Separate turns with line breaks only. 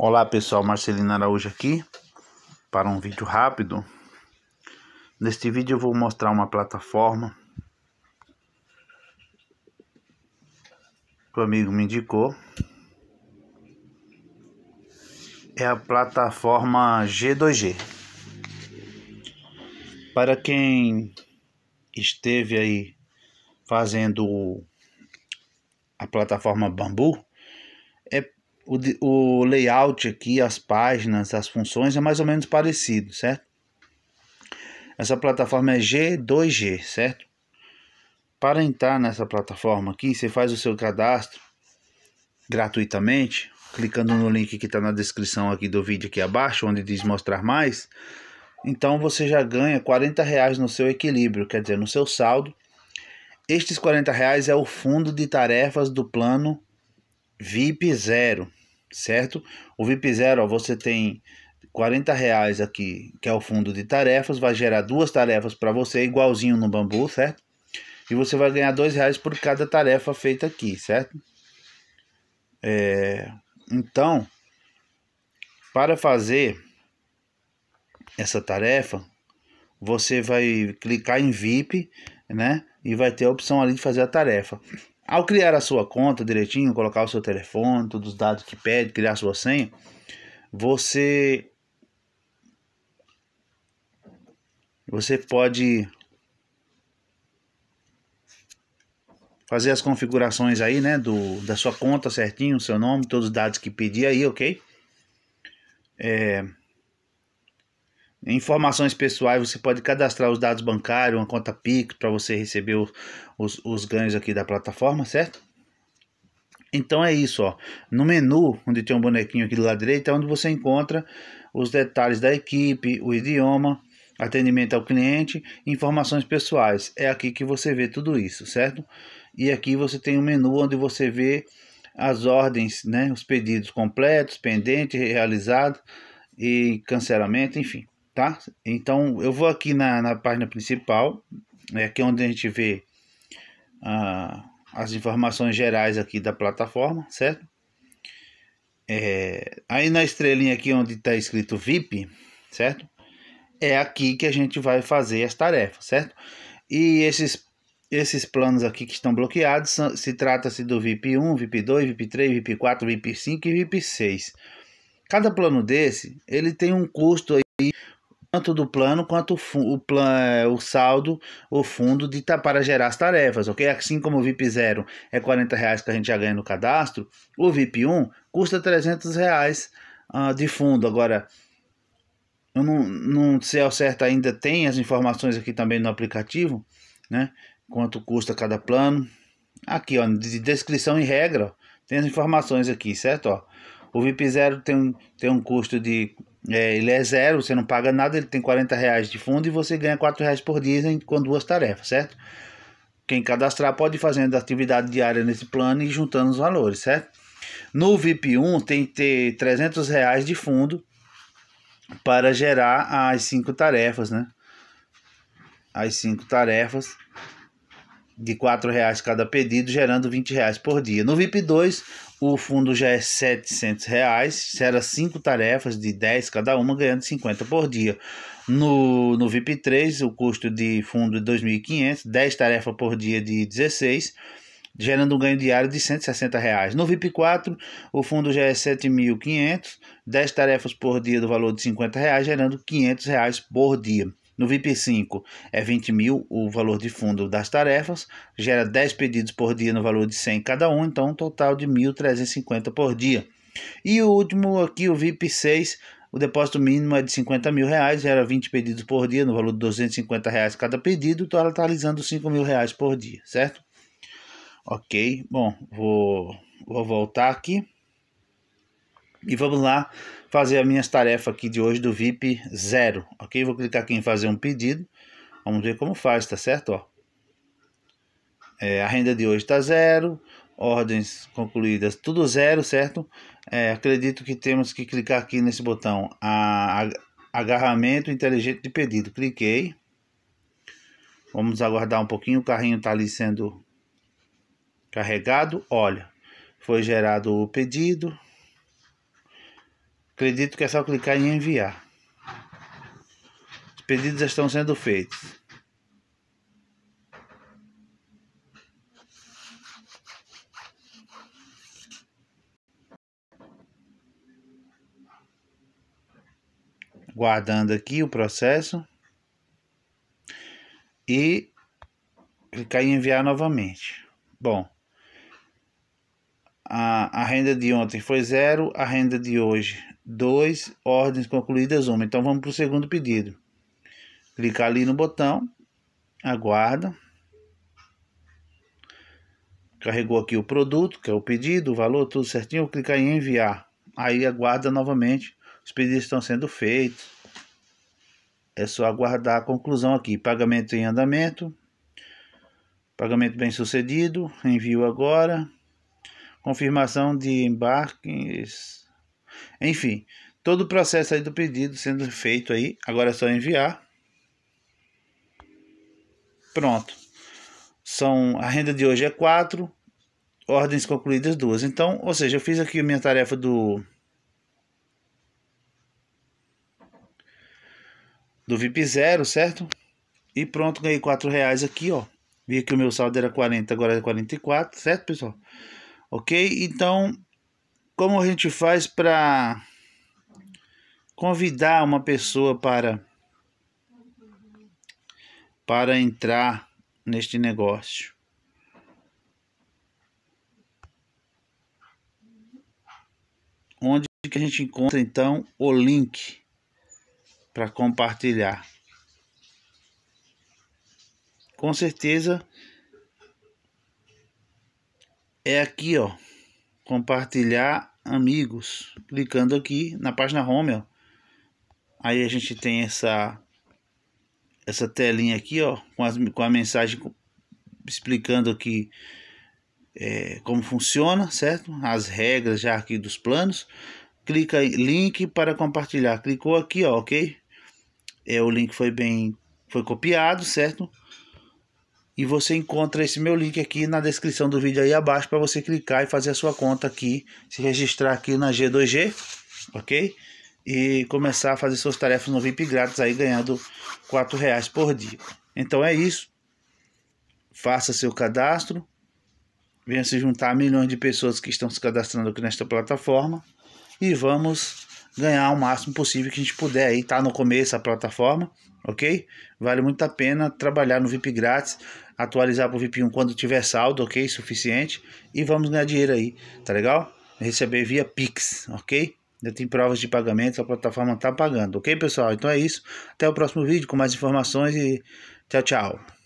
Olá pessoal, Marcelino Araújo aqui para um vídeo rápido. Neste vídeo eu vou mostrar uma plataforma que o amigo me indicou. É a plataforma G2G. Para quem esteve aí fazendo a plataforma Bambu, é o, o layout aqui, as páginas, as funções é mais ou menos parecido, certo? Essa plataforma é G2G, certo? Para entrar nessa plataforma aqui, você faz o seu cadastro gratuitamente, clicando no link que está na descrição aqui do vídeo aqui abaixo, onde diz mostrar mais. Então você já ganha 40 reais no seu equilíbrio, quer dizer, no seu saldo. Estes 40 reais é o fundo de tarefas do plano VIP zero certo? O VIP zero, ó, você tem 40 reais aqui, que é o fundo de tarefas, vai gerar duas tarefas para você, igualzinho no bambu, certo? E você vai ganhar dois reais por cada tarefa feita aqui, certo? É, então, para fazer essa tarefa, você vai clicar em VIP, né? E vai ter a opção ali de fazer a tarefa. Ao criar a sua conta direitinho, colocar o seu telefone, todos os dados que pede, criar a sua senha, você você pode fazer as configurações aí, né, do da sua conta certinho, seu nome, todos os dados que pedir aí, ok? É, Informações pessoais, você pode cadastrar os dados bancários, uma conta Pix para você receber os, os, os ganhos aqui da plataforma, certo? Então é isso, ó. No menu, onde tem um bonequinho aqui do lado direito, é onde você encontra os detalhes da equipe, o idioma, atendimento ao cliente, informações pessoais. É aqui que você vê tudo isso, certo? E aqui você tem um menu onde você vê as ordens, né, os pedidos completos, pendente, realizado e cancelamento, enfim tá? Então eu vou aqui na, na página principal, é aqui onde a gente vê ah, as informações gerais aqui da plataforma, certo? É, aí na estrelinha aqui onde está escrito VIP, certo? É aqui que a gente vai fazer as tarefas, certo? E esses esses planos aqui que estão bloqueados se trata-se do VIP 1, VIP 2, VIP 3, VIP 4, VIP 5 e VIP 6. Cada plano desse, ele tem um custo aí tanto do plano quanto o, o, plan, é, o saldo, o fundo de, para gerar as tarefas, ok? Assim como o VIP 0 é 40 reais que a gente já ganha no cadastro, o VIP 1 custa 300 reais uh, de fundo. Agora, eu não, não sei ao certo ainda, tem as informações aqui também no aplicativo, né? Quanto custa cada plano. Aqui, ó, de descrição e regra, ó, tem as informações aqui, certo? Ó, o VIP 0 tem, um, tem um custo de é, ele é zero, você não paga nada, ele tem 40 reais de fundo e você ganha 4 reais por dia com duas tarefas, certo? Quem cadastrar pode ir fazendo atividade diária nesse plano e juntando os valores, certo? No VIP 1 tem que ter 300 reais de fundo para gerar as cinco tarefas, né? As cinco tarefas de R$ reais cada pedido, gerando 20 reais por dia. No VIP 2, o fundo já é R$ 700, reais, será cinco tarefas de 10 cada uma, ganhando 50 por dia. No, no VIP 3, o custo de fundo é 2.500, 10 tarefas por dia de 16, gerando um ganho diário de R$ 160. Reais. No VIP 4, o fundo já é 7.500, 10 tarefas por dia do valor de R$ 50, reais, gerando R$ 500 reais por dia. No VIP 5 é 20 mil o valor de fundo das tarefas, gera 10 pedidos por dia no valor de 100 cada um, então um total de 1.350 por dia. E o último aqui, o VIP 6, o depósito mínimo é de 50 mil reais, gera 20 pedidos por dia no valor de 250 reais cada pedido, totalizando então tá 5 mil reais por dia, certo? Ok, bom, vou, vou voltar aqui. E vamos lá fazer as minhas tarefas aqui de hoje do VIP 0, ok? Vou clicar aqui em fazer um pedido, vamos ver como faz, tá certo? Ó. É, a renda de hoje está zero, ordens concluídas tudo zero, certo? É, acredito que temos que clicar aqui nesse botão, a, a, agarramento inteligente de pedido, cliquei. Vamos aguardar um pouquinho, o carrinho está ali sendo carregado, olha, foi gerado o pedido, Acredito que é só clicar em enviar. Os pedidos estão sendo feitos. Guardando aqui o processo e clicar em enviar novamente. Bom, a, a renda de ontem foi zero, a renda de hoje Dois ordens concluídas, uma. Então vamos para o segundo pedido. Clicar ali no botão, aguarda. Carregou aqui o produto, que é o pedido, o valor, tudo certinho. Clicar em enviar. Aí aguarda novamente. Os pedidos estão sendo feitos. É só aguardar a conclusão aqui. Pagamento em andamento. Pagamento bem sucedido. Envio agora. Confirmação de embarques. Enfim, todo o processo aí do pedido sendo feito aí, agora é só enviar. Pronto. São a renda de hoje é 4, ordens concluídas duas. Então, ou seja, eu fiz aqui minha tarefa do do VIP 0, certo? E pronto, ganhei 4 reais aqui, ó. Vi que o meu saldo era 40, agora é 44, certo, pessoal? Ok? Então, como a gente faz para convidar uma pessoa para para entrar neste negócio? Onde que a gente encontra então o link para compartilhar? Com certeza é aqui, ó compartilhar amigos, clicando aqui na página home, ó. Aí a gente tem essa essa telinha aqui, ó, com, as, com a mensagem explicando aqui é, como funciona, certo? As regras já aqui dos planos. Clica em link para compartilhar. Clicou aqui, ó, ok? É, o link foi bem foi copiado, certo? E você encontra esse meu link aqui na descrição do vídeo aí abaixo para você clicar e fazer a sua conta aqui, se registrar aqui na G2G, ok? E começar a fazer suas tarefas no VIP grátis aí ganhando R$ reais por dia. Então é isso. Faça seu cadastro. Venha se juntar a milhões de pessoas que estão se cadastrando aqui nesta plataforma. E vamos ganhar o máximo possível que a gente puder. Aí tá no começo a plataforma, ok? Vale muito a pena trabalhar no VIP grátis, atualizar pro VIP 1 quando tiver saldo, ok? Suficiente. E vamos ganhar dinheiro aí, tá legal? Receber via Pix, ok? Já tem provas de pagamento, a plataforma tá pagando, ok, pessoal? Então é isso. Até o próximo vídeo com mais informações e tchau, tchau.